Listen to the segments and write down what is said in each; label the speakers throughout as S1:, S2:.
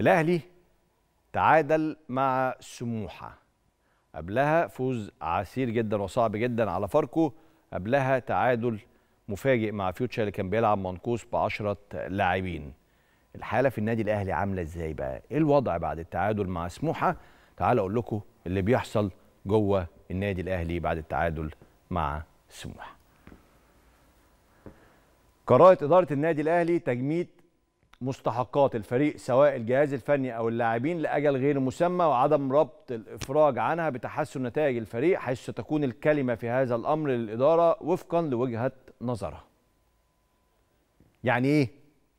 S1: الاهلي تعادل مع سموحه قبلها فوز عسير جدا وصعب جدا على فاركو قبلها تعادل مفاجئ مع فيوتشر اللي كان بيلعب منقوص ب 10 لاعبين الحاله في النادي الاهلي عامله ازاي بقى ايه الوضع بعد التعادل مع سموحه تعال اقول لكم اللي بيحصل جوه النادي الاهلي بعد التعادل مع سموحه قررت اداره النادي الاهلي تجميد مستحقات الفريق سواء الجهاز الفني او اللاعبين لاجل غير مسمى وعدم ربط الافراج عنها بتحسن نتائج الفريق حيث ستكون الكلمه في هذا الامر للاداره وفقا لوجهه نظرها. يعني ايه؟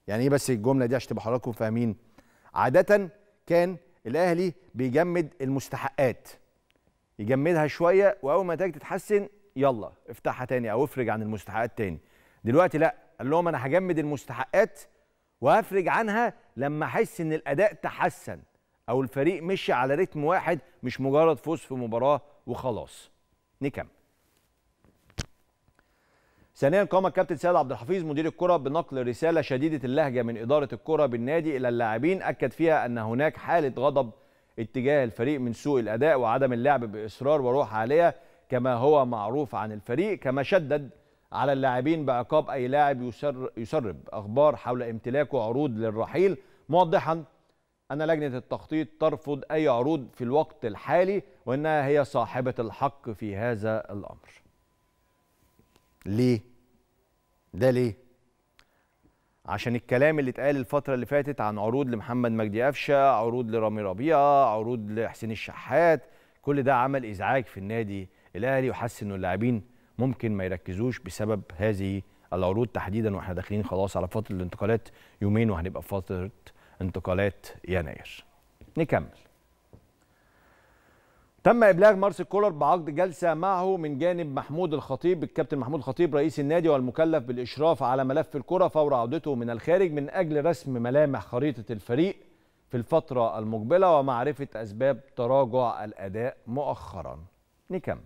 S1: يعني ايه بس الجمله دي عشان تبقى حضراتكم فاهمين؟ عاده كان الاهلي بيجمد المستحقات يجمدها شويه واول ما النتائج تتحسن يلا افتحها تاني او افرج عن المستحقات تاني. دلوقتي لا قال لهم انا هجمد المستحقات وهفرج عنها لما احس ان الاداء تحسن او الفريق مشي على رتم واحد مش مجرد فوز في مباراه وخلاص نكمل ثانيا قام الكابتن سيد عبد الحفيظ مدير الكره بنقل رساله شديده اللهجه من اداره الكره بالنادي الى اللاعبين اكد فيها ان هناك حاله غضب اتجاه الفريق من سوء الاداء وعدم اللعب باصرار وروح عاليه كما هو معروف عن الفريق كما شدد على اللاعبين بعقاب أي لاعب يسر يسرب أخبار حول امتلاكه عروض للرحيل موضحا أن لجنة التخطيط ترفض أي عروض في الوقت الحالي وأنها هي صاحبة الحق في هذا الأمر ليه؟ ده ليه؟ عشان الكلام اللي اتقال الفترة اللي فاتت عن عروض لمحمد مجدي قفشة، عروض لرامي ربيعة، عروض لحسين الشحات، كل ده عمل إزعاج في النادي الأهلي وحس إنه اللاعبين ممكن ما يركزوش بسبب هذه العروض تحديدا واحنا داخلين خلاص على فتره الانتقالات يومين وهنبقى في فتره انتقالات يناير. نكمل. تم ابلاغ مارسيل كولر بعقد جلسه معه من جانب محمود الخطيب الكابتن محمود الخطيب رئيس النادي والمكلف بالاشراف على ملف الكره فور عودته من الخارج من اجل رسم ملامح خريطه الفريق في الفتره المقبله ومعرفه اسباب تراجع الاداء مؤخرا. نكمل.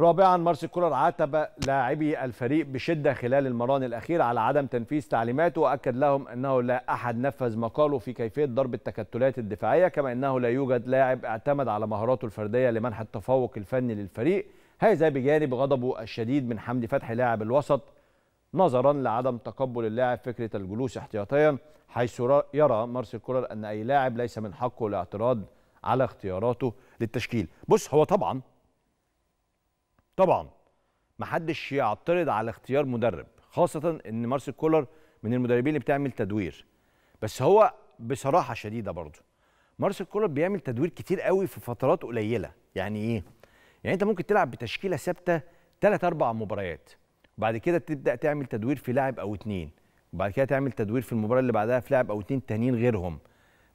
S1: رابعا مارسيل كولر عاتب لاعبي الفريق بشده خلال المران الاخير على عدم تنفيذ تعليماته واكد لهم انه لا احد نفذ ما قاله في كيفيه ضرب التكتلات الدفاعيه كما انه لا يوجد لاعب اعتمد على مهاراته الفرديه لمنح التفوق الفني للفريق هذا بجانب غضبه الشديد من حمدي فتحي لاعب الوسط نظرا لعدم تقبل اللاعب فكره الجلوس احتياطيا حيث يرى مارسيل كولر ان اي لاعب ليس من حقه الاعتراض على اختياراته للتشكيل بص هو طبعا طبعا محدش يعترض على اختيار مدرب خاصه ان مارسيل كولر من المدربين اللي بتعمل تدوير بس هو بصراحه شديده برضه مارسيل كولر بيعمل تدوير كتير قوي في فترات قليله يعني ايه يعني انت ممكن تلعب بتشكيله ثابته ثلاث اربع مباريات وبعد كده تبدا تعمل تدوير في لاعب او اتنين وبعد كده تعمل تدوير في المباراه اللي بعدها في لاعب او اتنين تانيين غيرهم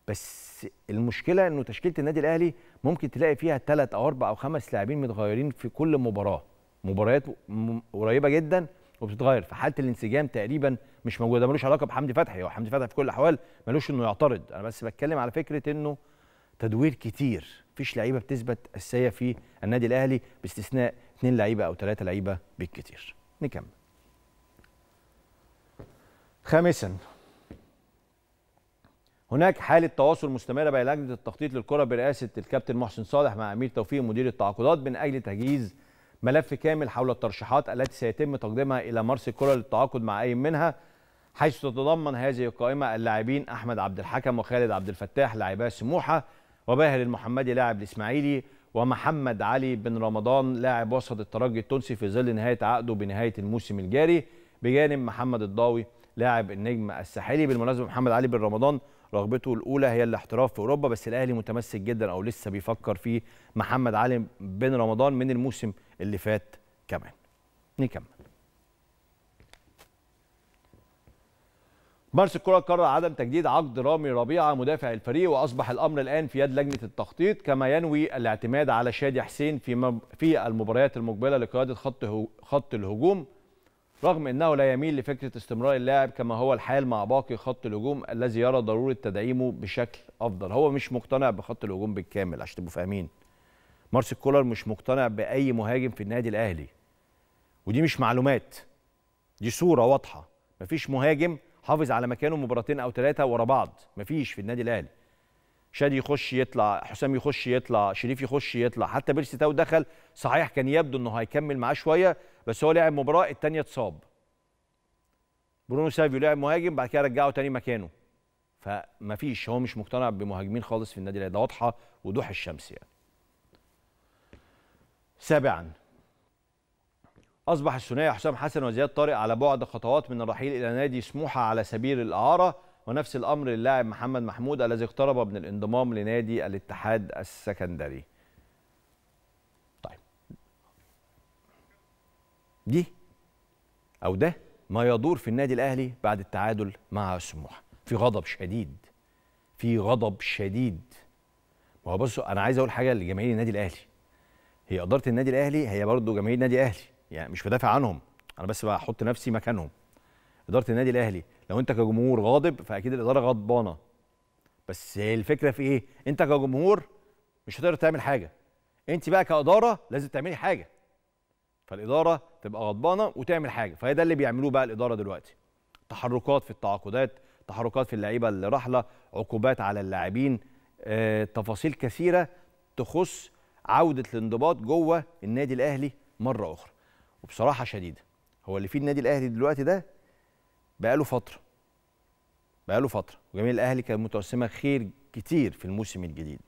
S1: بس المشكله انه تشكيله النادي الاهلي ممكن تلاقي فيها ثلاث او اربع او خمس لاعبين متغيرين في كل مباراه مباريات قريبه جدا وبتتغير فحاله الانسجام تقريبا مش موجوده ملوش علاقه بحمدي فتحي هو حمدي فتحي في كل الاحوال ملوش انه يعترض انا بس بتكلم على فكره انه تدوير كتير مفيش لعيبه بتثبت اساسيه في النادي الاهلي باستثناء اثنين لعيبه او ثلاثه لعيبه بالكتير نكمل خامسا هناك حاله تواصل مستمره بين لجنه التخطيط للكره برئاسه الكابتن محسن صالح مع امير توفيق مدير التعاقدات من اجل تجهيز ملف كامل حول الترشيحات التي سيتم تقديمها الى مرس الكره للتعاقد مع اي منها حيث تتضمن هذه القائمه اللاعبين احمد عبد الحكم وخالد عبد الفتاح لاعبا سموحه وباهر المحمدي لاعب الاسماعيلي ومحمد علي بن رمضان لاعب وسط الترجي التونسي في ظل نهايه عقده بنهايه الموسم الجاري بجانب محمد الضاوي لاعب النجم الساحلي بالمناسبه محمد علي بن رمضان رغبته الاولى هي الاحتراف في اوروبا بس الاهلي متمسك جدا او لسه بيفكر في محمد علي بن رمضان من الموسم اللي فات كمان نكمل مارس الكرة قرر عدم تجديد عقد رامي ربيعة مدافع الفريق وأصبح الأمر الآن في يد لجنة التخطيط كما ينوي الاعتماد على شادي حسين في في المباريات المقبلة لقيادة خط خط الهجوم رغم انه لا يميل لفكره استمرار اللاعب كما هو الحال مع باقي خط الهجوم الذي يرى ضروره تدعيمه بشكل افضل هو مش مقتنع بخط الهجوم بالكامل عشان تبقوا فاهمين مارسيل كولر مش مقتنع باي مهاجم في النادي الاهلي ودي مش معلومات دي صوره واضحه مفيش مهاجم حافظ على مكانه مباراتين او ثلاثه ورا بعض مفيش في النادي الاهلي شادي يخش يطلع حسام يخش يطلع شريف يخش يطلع حتى بيرسي تاو دخل صحيح كان يبدو انه هيكمل معاه شويه بس هو لعب مباراه الثانيه اتصاب برونو سافيو لعب مهاجم بعد كده رجعه تاني مكانه فمفيش هو مش مقتنع بمهاجمين خالص في النادي الاهلي ده واضحه وضوح الشمس يعني سابعا اصبح الثنائي حسام حسن وزياد طارق على بعد خطوات من الرحيل الى نادي سموحه على سبيل الاعاره ونفس الامر للاعب محمد محمود الذي اقترب من الانضمام لنادي الاتحاد السكندري دي أو ده ما يدور في النادي الأهلي بعد التعادل مع سموحة في غضب شديد في غضب شديد ما هو بصوا أنا عايز أقول حاجة لجماهير النادي الأهلي هي إدارة النادي الأهلي هي برضه جماهير النادي الأهلي يعني مش بدافع عنهم أنا بس بحط نفسي مكانهم إدارة النادي الأهلي لو أنت كجمهور غاضب فأكيد الإدارة غضبانة بس الفكرة في إيه؟ أنت كجمهور مش هتقدر تعمل حاجة أنت بقى كإدارة لازم تعملي حاجة فالاداره تبقى غضبانه وتعمل حاجه فهي ده اللي بيعملوه بقى الاداره دلوقتي تحركات في التعاقدات تحركات في اللعيبه اللي راحله عقوبات على اللاعبين آه، تفاصيل كثيره تخص عوده الانضباط جوه النادي الاهلي مره اخرى وبصراحه شديده هو اللي فيه النادي الاهلي دلوقتي ده بقاله فتره بقاله فتره وجميع الاهلي كانت متوسمه خير كتير في الموسم الجديد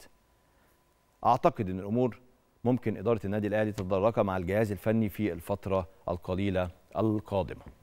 S1: اعتقد ان الامور ممكن إدارة النادي الأهلي تتدرج مع الجهاز الفني في الفترة القليلة القادمة